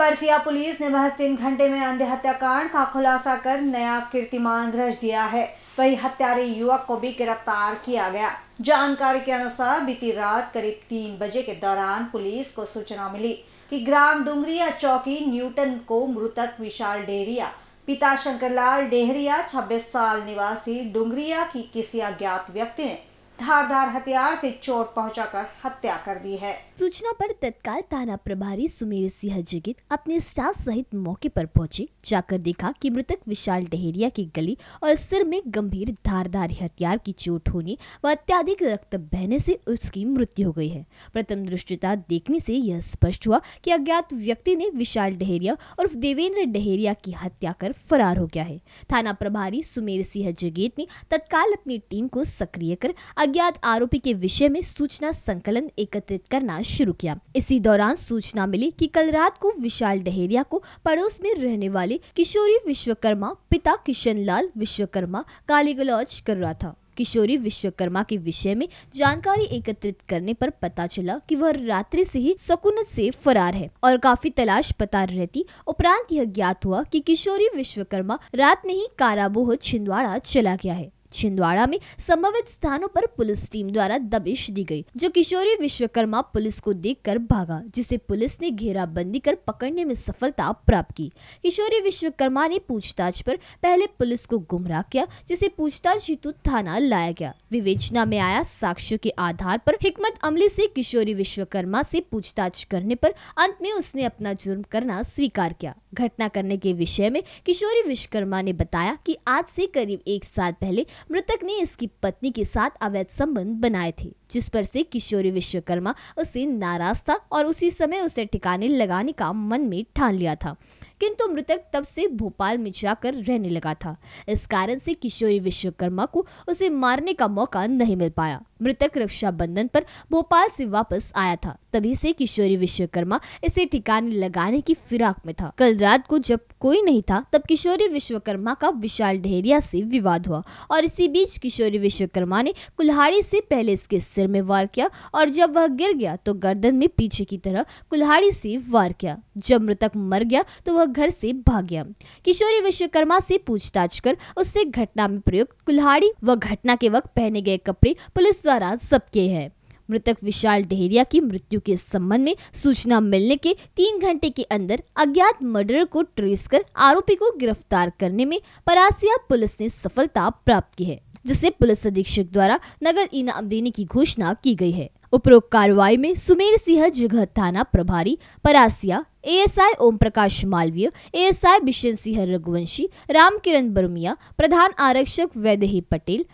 Persia police ने महज तीन घंटे में अंधे हत्याकांड का खुलासा कर नया कीर्तिमान रच दिया है वही हत्यारे युवक को भी गिरफ्तार किया गया जानकारी के अनुसार बीती रात करीब तीन बजे के दौरान पुलिस को सूचना मिली कि ग्राम डुंगरिया चौकी न्यूटन को मृतक विशाल डेहरिया पिता शंकरलाल डेहरिया 26 साल निवासी डुंगरिया की किसी अज्ञात व्यक्ति ने धारदार हथियार से चोट पहुंचाकर हत्या कर दी है सूचना पर तत्काल थाना प्रभारी सुमेर सिंह जगित अपने स्टाफ सहित मौके पर पहुंचे जाकर देखा कि मृतक विशाल डहेरिया की गली और सिर में गंभीर धारदार हथियार की चोट होने व अत्याधिक रक्त बहने से उसकी मृत्यु हो गई है प्रथम दृष्टिता देखने से यह स्पष्ट हुआ कि अज्ञात व्यक्ति ने विशाल डहेरिया और देवेंद्र डहेरिया की हत्या कर फरार हो गया है थाना प्रभारी सुमेर सिंह जगेत ने तत्काल अपनी टीम को सक्रिय कर अज्ञात आरोपी के विषय में सूचना संकलन एकत्रित करना शुरू किया इसी दौरान सूचना मिली कि कल रात को विशाल डहेरिया को पड़ोस में रहने वाले किशोरी विश्वकर्मा पिता किशन लाल विश्वकर्मा काली गलौज कर रहा था किशोरी विश्वकर्मा के विषय में जानकारी एकत्रित करने पर पता चला कि वह रात्रि से ही सकुनत से फरार है और काफी तलाश पता रहती उपरांत यह ज्ञात हुआ कि किशोरी विश्वकर्मा रात में ही काराबोह छिंदवाड़ा चला गया है छिंदवाड़ा में संभवित स्थानों पर पुलिस टीम द्वारा दबिश दी गई जो किशोरी विश्वकर्मा पुलिस को देखकर भागा जिसे पुलिस ने घेराबंदी कर पकड़ने में सफलता प्राप्त की किशोरी विश्वकर्मा ने पूछताछ पर पहले पुलिस को गुमराह किया जिसे पूछताछ हेतु थाना लाया गया विवेचना में आया साक्ष्यों के आधार पर हिकमत अमली से किशोरी विश्वकर्मा से पूछताछ करने पर अंत में उसने अपना जुर्म करना स्वीकार किया घटना करने के विषय में किशोरी विश्वकर्मा ने बताया कि आज से करीब एक साल पहले मृतक ने इसकी पत्नी के साथ अवैध संबंध बनाए थे जिस पर से किशोरी विश्वकर्मा उसे नाराज था और उसी समय उसे ठिकाने लगाने का मन में ठान लिया था किंतु मृतक तब से भोपाल में जाकर रहने लगा था इस कारण से किशोरी विश्वकर्मा को उसे मारने का मौका नहीं मिल पाया मृतक रक्षाबंधन पर भोपाल से वापस आया था तभी से किशोरी विश्वकर्मा इसे ठिकाने लगाने की फिराक में था कल रात को जब कोई नहीं था तब किशोरी विश्वकर्मा का विशाल ढेरिया से विवाद हुआ और इसी बीच किशोरी विश्वकर्मा ने कुल्हाड़ी से पहले इसके सिर में वार किया और जब वह गिर गया तो गर्दन में पीछे की तरह कुल्हाड़ी से वार किया जब मृतक मर गया तो वह घर से भाग गया किशोरी विश्वकर्मा से पूछताछ कर उससे घटना में प्रयुक्त कुल्हाड़ी व घटना के वक्त पहने गए कपड़े पुलिस चारा सबके है मृतक विशाल डेहरिया की मृत्यु के संबंध में सूचना मिलने के तीन घंटे के अंदर अज्ञात मर्डर को ट्रेस कर आरोपी को गिरफ्तार करने में परासिया पुलिस ने सफलता प्राप्त की है जिसे पुलिस अधीक्षक द्वारा नगद इनाम देने की घोषणा की गई है उपरोक्त कार्रवाई में सुमेर सिंह जगह थाना प्रभारी परासिया एएसआई ओम प्रकाश मालवीय एएसआई बिशन सिंह रघुवंशी रामकिरण बर्मिया प्रधान आरक्षक वैदेही पटेल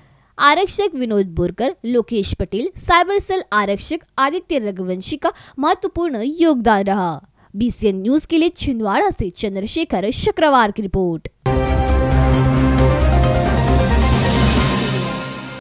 आरक्षक विनोद बोरकर लोकेश पटेल साइबर सेल आरक्षक आदित्य रघुवंशी का महत्वपूर्ण योगदान रहा बीसीएन न्यूज के लिए छिंदवाड़ा से चंद्रशेखर शुक्रवार की रिपोर्ट